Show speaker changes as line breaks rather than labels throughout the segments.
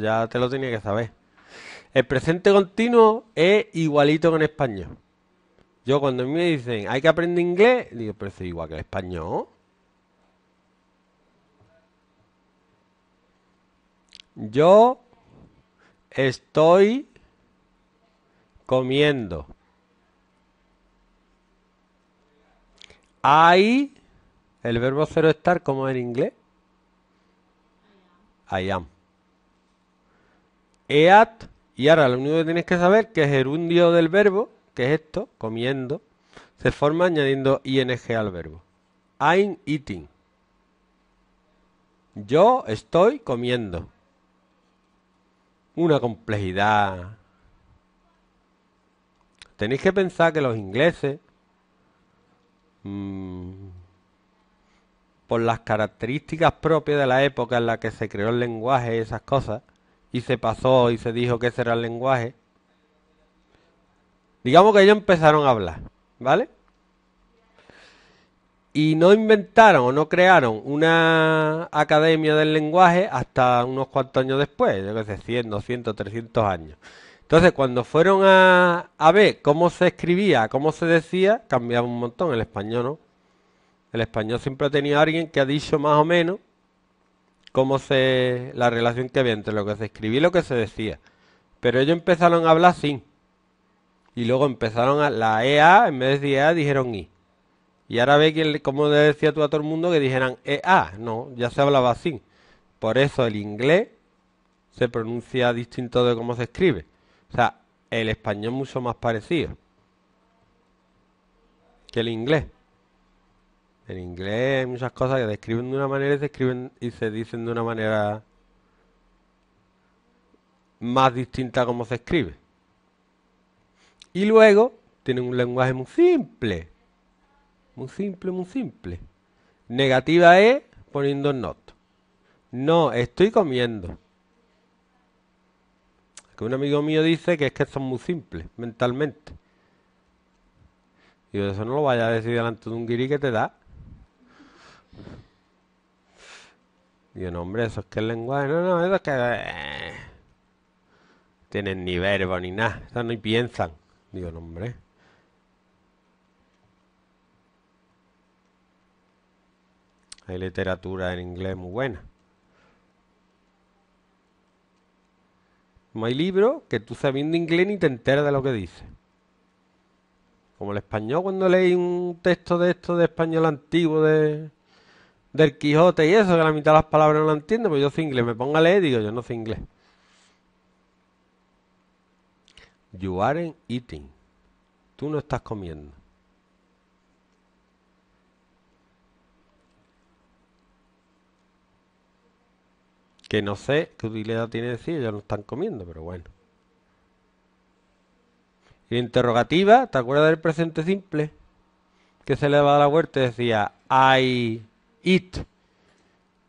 ya te lo tenía que saber. El presente continuo es igualito con español. Yo cuando a mí me dicen, hay que aprender inglés, digo, pero es igual que el español. Yo estoy comiendo. Hay el verbo cero estar como en inglés. I am eat, y ahora lo único que tenéis que saber que es gerundio del verbo, que es esto, comiendo, se forma añadiendo ing al verbo. I'm eating. Yo estoy comiendo. Una complejidad. Tenéis que pensar que los ingleses, mm, por las características propias de la época en la que se creó el lenguaje y esas cosas, y se pasó y se dijo que ese era el lenguaje. Digamos que ellos empezaron a hablar, ¿vale? Y no inventaron o no crearon una academia del lenguaje hasta unos cuantos años después, yo qué sé, 100, 200, 300 años. Entonces, cuando fueron a, a ver cómo se escribía, cómo se decía, cambiaba un montón el español, ¿no? El español siempre ha tenido alguien que ha dicho más o menos cómo se la relación que había entre lo que se escribía y lo que se decía. Pero ellos empezaron a hablar así. Y luego empezaron a la EA, en vez de EA dijeron I. Y ahora ve que, como decía tú a todo el mundo, que dijeran EA. No, ya se hablaba así. Por eso el inglés se pronuncia distinto de cómo se escribe. O sea, el español mucho más parecido que el inglés. En inglés hay muchas cosas que describen de una manera y se escriben y se dicen de una manera más distinta a como se escribe. Y luego tienen un lenguaje muy simple. Muy simple, muy simple. Negativa es poniendo not. No, estoy comiendo. Que un amigo mío dice que es que son muy simples mentalmente. Y eso no lo vaya a decir delante de un guiri que te da. Digo, no, hombre, eso es que el lenguaje. No, no, eso es que. Eh, tienen ni verbo ni nada. No no piensan. Digo, no, hombre. Hay literatura en inglés muy buena. No hay libros que tú sabiendo inglés ni te enteras de lo que dice. Como el español, cuando lees un texto de esto de español antiguo de del Quijote y eso, que la mitad de las palabras no la entiendo, pues yo soy inglés, me pongo a leer, digo, yo no soy inglés. You aren't eating. Tú no estás comiendo. Que no sé qué utilidad tiene decir, ya no están comiendo, pero bueno. interrogativa, ¿te acuerdas del presente simple? Que se le va a la vuelta y decía, ay eat.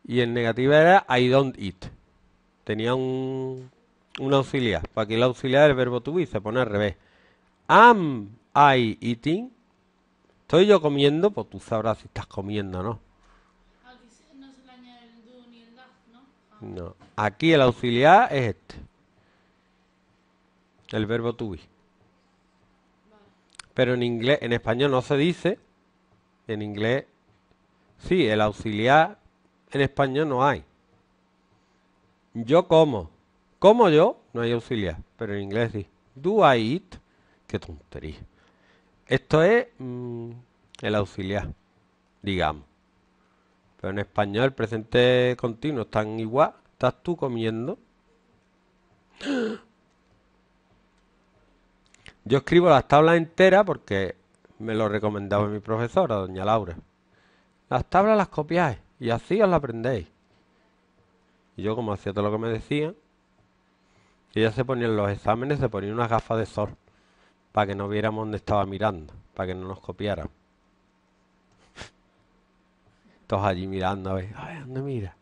Y en negativa era I don't eat. Tenía un, auxiliar. Para que el auxiliar del verbo to be se pone al revés. Am I eating? ¿Estoy yo comiendo? Pues tú sabrás si estás comiendo no. no ¿no? Aquí el auxiliar es este. El verbo to be. Pero en inglés, en español no se dice. En inglés Sí, el auxiliar en español no hay. Yo como. Como yo, no hay auxiliar, pero en inglés sí. Do I eat? Qué tontería. Esto es mm, el auxiliar, digamos. Pero en español el presente continuo están tan igual. Estás tú comiendo. Yo escribo las tablas enteras porque me lo recomendaba mi profesora, doña Laura. Las tablas las copiáis y así os la aprendéis. Y yo como hacía todo lo que me decían, ella se ponía en los exámenes, se ponía unas gafas de sol para que no viéramos dónde estaba mirando, para que no nos copiara. Todos allí mirando, a ver, ¿dónde mira?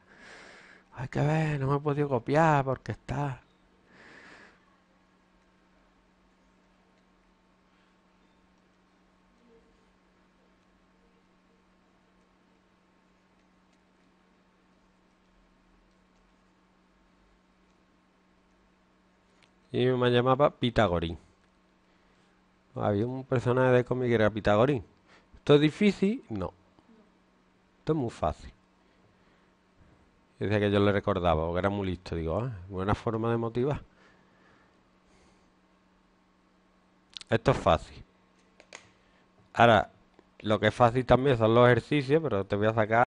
Hay que ver, no me he podido copiar porque está y me llamaba Pitagorín. Había un personaje de cómic que era Pitagorín. ¿Esto es difícil? No. Esto es muy fácil. Dice decía que yo le recordaba, que era muy listo. Digo, ah, buena forma de motivar. Esto es fácil. Ahora, lo que es fácil también son los ejercicios, pero te voy a sacar